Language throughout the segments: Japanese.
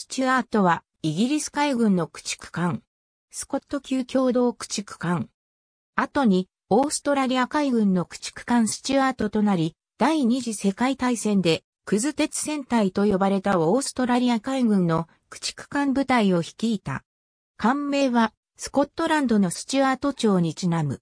スチュアートは、イギリス海軍の駆逐艦。スコット級共同駆逐艦。後に、オーストラリア海軍の駆逐艦スチュアートとなり、第二次世界大戦で、クズ鉄戦隊と呼ばれたオーストラリア海軍の駆逐艦部隊を率いた。艦名は、スコットランドのスチュアート町にちなむ。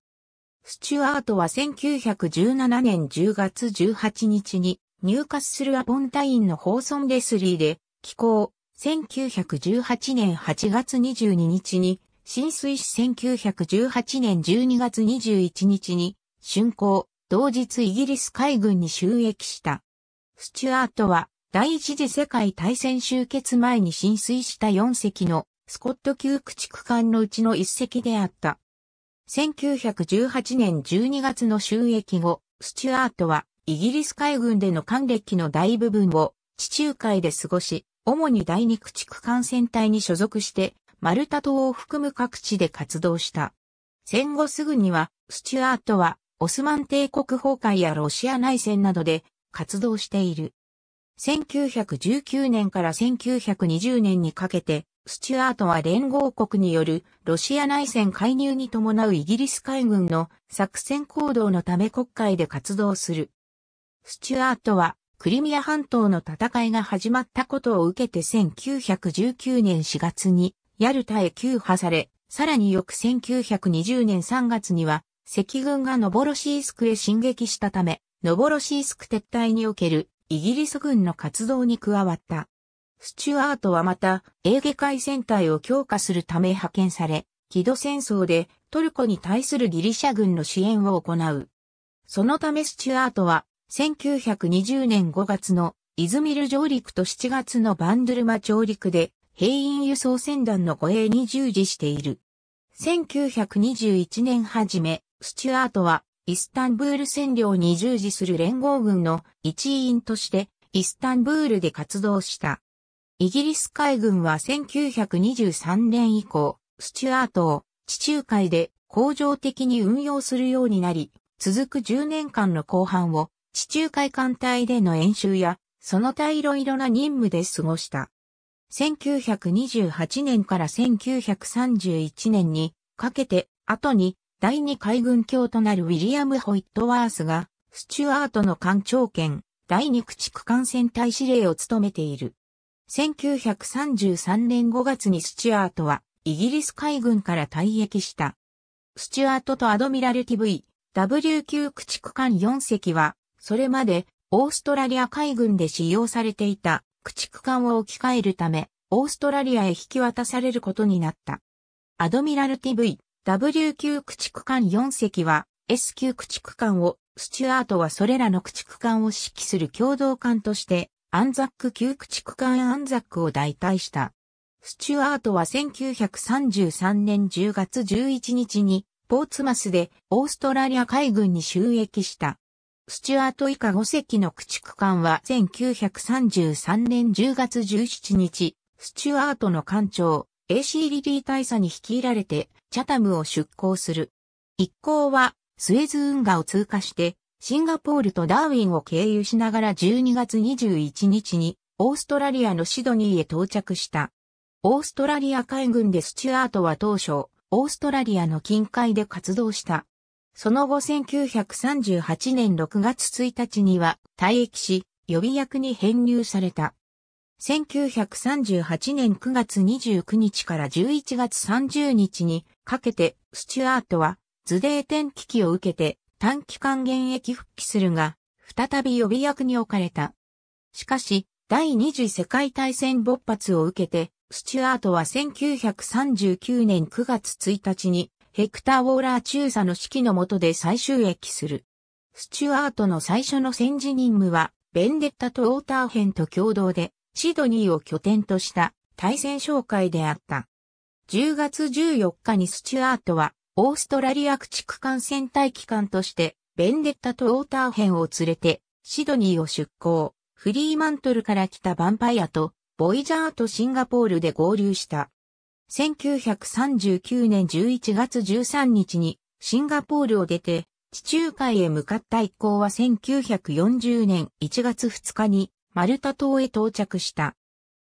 スチュアートは1917年10月18日に、入荷するアポンタインのホーソンレスリーで、寄港、1918年8月22日に、浸水し1918年12月21日に、竣工、同日イギリス海軍に収益した。スチュアートは、第一次世界大戦終結前に浸水した4隻のスコット級駆逐艦のうちの1隻であった。1918年12月の収益後、スチュアートはイギリス海軍での艦歴の大部分を地中海で過ごし、主に第二駆逐艦船隊に所属して、マルタ島を含む各地で活動した。戦後すぐには、スチュアートは、オスマン帝国崩壊やロシア内戦などで活動している。1919年から1920年にかけて、スチュアートは連合国によるロシア内戦介入に伴うイギリス海軍の作戦行動のため国会で活動する。スチュアートはクリミア半島の戦いが始まったことを受けて1919年4月にヤルタへ急破され、さらに翌1920年3月には赤軍がノボロシースクへ進撃したため、ノボロシースク撤退におけるイギリス軍の活動に加わった。スチュアートはまた、エーゲ海戦隊を強化するため派遣され、木戸戦争でトルコに対するギリシャ軍の支援を行う。そのためスチュアートは1920年5月のイズミル上陸と7月のバンドルマ上陸で兵員輸送船団の護衛に従事している。1921年初め、スチュアートはイスタンブール占領に従事する連合軍の一員としてイスタンブールで活動した。イギリス海軍は1923年以降、スチュアートを地中海で恒常的に運用するようになり、続く10年間の後半を地中海艦隊での演習や、その他いろいろな任務で過ごした。1928年から1931年にかけて、後に第二海軍協となるウィリアム・ホイットワースが、スチュアートの艦長兼、第二駆逐艦船隊司令を務めている。1933年5月にスチュアートは、イギリス海軍から退役した。スチュアートとアドミラル t V、W 級駆逐艦4隻は、それまでオーストラリア海軍で使用されていた駆逐艦を置き換えるため、オーストラリアへ引き渡されることになった。アドミラル t V、W 級駆逐艦4隻は S 級駆逐艦を、スチュアートはそれらの駆逐艦を指揮する共同艦として、アンザック級駆逐艦アンザックを代替した。スチュアートは1933年10月11日に、ポーツマスでオーストラリア海軍に収益した。スチュアート以下5隻の駆逐艦は1933年10月17日、スチュアートの艦長、AC リリー大佐に率いられて、チャタムを出港する。一行は、スエズ運河を通過して、シンガポールとダーウィンを経由しながら12月21日に、オーストラリアのシドニーへ到着した。オーストラリア海軍でスチュアートは当初、オーストラリアの近海で活動した。その後1938年6月1日には退役し、予備役に編入された。1938年9月29日から11月30日にかけてスチュアートは図デー天機を受けて短期間現役復帰するが、再び予備役に置かれた。しかし、第二次世界大戦勃発を受けて、スチュアートは1939年9月1日にヘクター・ウォーラー中佐の指揮の下で再収益する。スチュアートの最初の戦時任務は、ベンデッタとウォーター編と共同で、シドニーを拠点とした対戦紹介であった。10月14日にスチュアートは、オーストラリア駆逐艦戦隊機関として、ベンデッタとウォーター編を連れて、シドニーを出港、フリーマントルから来たヴァンパイアと、ボイジャーとシンガポールで合流した。1939年11月13日にシンガポールを出て地中海へ向かった一行は1940年1月2日にマルタ島へ到着した。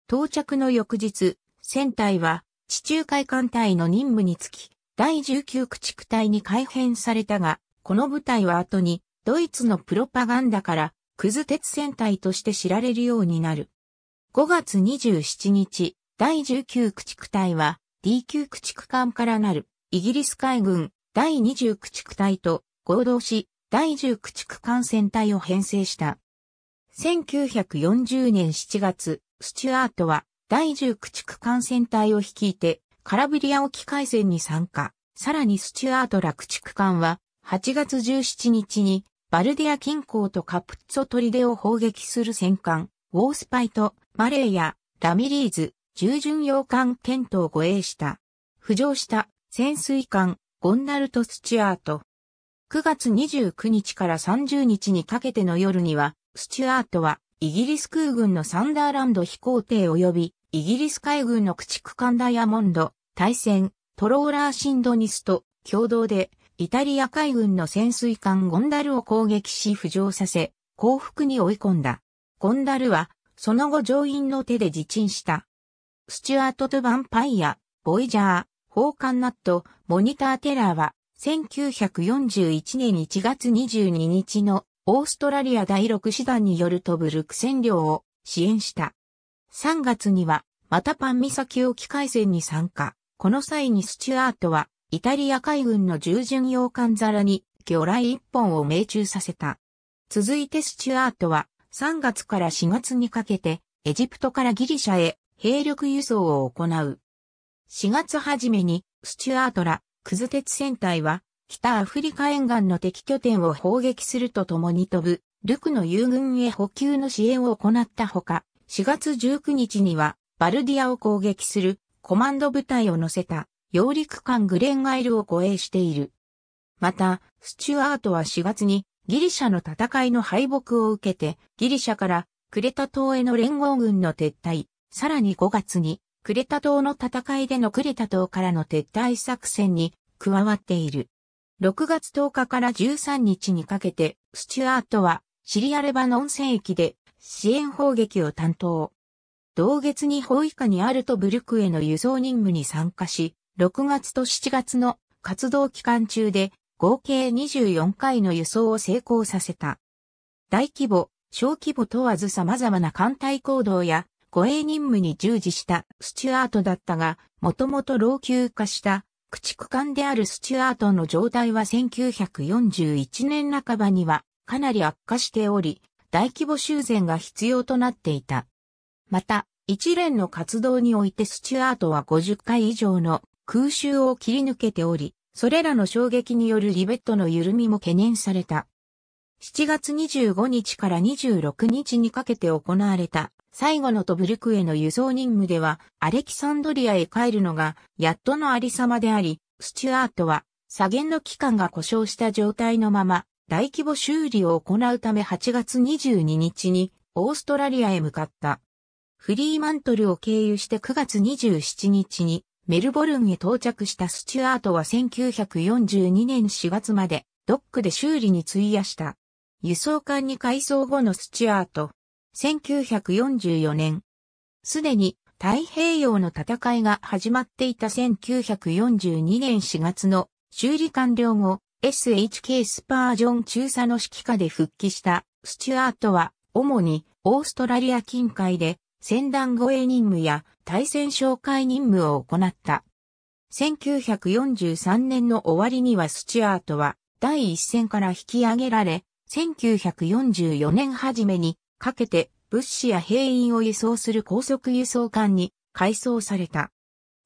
到着の翌日、船体は地中海艦隊の任務につき第19駆逐隊に改編されたが、この部隊は後にドイツのプロパガンダからクズ鉄船隊として知られるようになる。5月27日、第19駆逐隊は d 級駆逐艦からなるイギリス海軍第20駆逐隊と合同し第10駆逐艦船隊を編成した。1940年7月、スチュアートは第10駆逐艦船隊を率いてカラブリア沖海戦に参加。さらにスチュアートら駆逐艦は8月17日にバルディア近郊とカプッツォ砦を砲撃する戦艦ウォースパイとマレーやラミリーズ、従巡洋艦検ントを護衛した。浮上した潜水艦ゴンナルト・スチュアート。9月29日から30日にかけての夜には、スチュアートはイギリス空軍のサンダーランド飛行艇及びイギリス海軍の駆逐艦ダイヤモンド、対戦、トローラーシンドニスと共同でイタリア海軍の潜水艦ゴンダルを攻撃し浮上させ、降伏に追い込んだ。ゴンダルは、その後上院の手で自沈した。スチュアート・トゥ・ヴァンパイア、ボイジャー、宝冠ナット、モニター・テラーは、1941年1月22日のオーストラリア第6師団による飛ぶルク占領を支援した。3月には、またパンミサキ沖海戦に参加。この際にスチュアートは、イタリア海軍の従順洋艦皿に魚雷一本を命中させた。続いてスチュアートは、3月から4月にかけて、エジプトからギリシャへ兵力輸送を行う。4月初めに、スチュアートら、クズ鉄戦隊は、北アフリカ沿岸の敵拠点を砲撃するとともに飛ぶ、ルクの友軍へ補給の支援を行ったほか、4月19日には、バルディアを攻撃する、コマンド部隊を乗せた、揚陸艦グレンガイルを護衛している。また、スチュアートは4月に、ギリシャの戦いの敗北を受けて、ギリシャから、クレタ島への連合軍の撤退、さらに5月に、クレタ島の戦いでのクレタ島からの撤退作戦に加わっている。6月10日から13日にかけて、スチュアートはシリアレバノン戦域で支援砲撃を担当。同月に包囲下にあるとブルクへの輸送任務に参加し、6月と7月の活動期間中で合計24回の輸送を成功させた。大規模、小規模問わず様々な艦隊行動や護衛任務に従事したスチュアートだったが、もともと老朽化した駆逐艦であるスチュアートの状態は1941年半ばにはかなり悪化しており、大規模修繕が必要となっていた。また、一連の活動においてスチュアートは50回以上の空襲を切り抜けており、それらの衝撃によるリベットの緩みも懸念された。7月25日から26日にかけて行われた最後のトブルクへの輸送任務では、アレキサンドリアへ帰るのが、やっとのありさまであり、スチュアートは、左舷の機関が故障した状態のまま、大規模修理を行うため8月22日に、オーストラリアへ向かった。フリーマントルを経由して9月27日に、メルボルンへ到着したスチュアートは1942年4月まで、ドックで修理に費やした。輸送艦に改装後のスチュアート、1944年。すでに太平洋の戦いが始まっていた1942年4月の修理完了後、SHK スパージョン中佐の指揮下で復帰したスチュアートは主にオーストラリア近海で戦団護衛任務や対戦紹介任務を行った。1943年の終わりにはスチュアートは第一線から引き上げられ、1944年初めにかけて物資や兵員を輸送する高速輸送艦に改装された。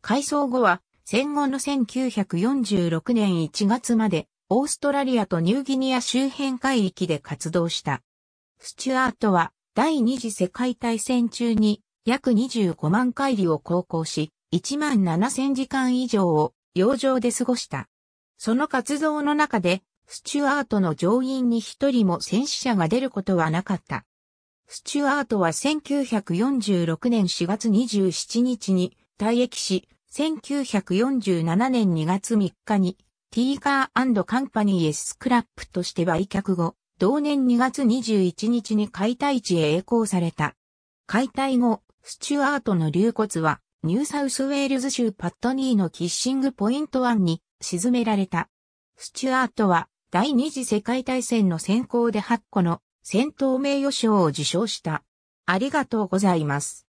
改装後は戦後の1946年1月までオーストラリアとニューギニア周辺海域で活動した。スチュアートは第二次世界大戦中に約25万海里を航行し、1万7000時間以上を洋上で過ごした。その活動の中で、スチュアートの乗員に一人も戦死者が出ることはなかった。スチュアートは1946年4月27日に退役し、1947年2月3日にティーカーカンパニーエスクラップとして売却後、同年2月21日に解体地へ栄光された。解体後、スチュアートの流骨はニューサウスウェールズ州パットニーのキッシングポイント湾に沈められた。スチュアートは第二次世界大戦の先行で8個の戦闘名誉賞を受賞した。ありがとうございます。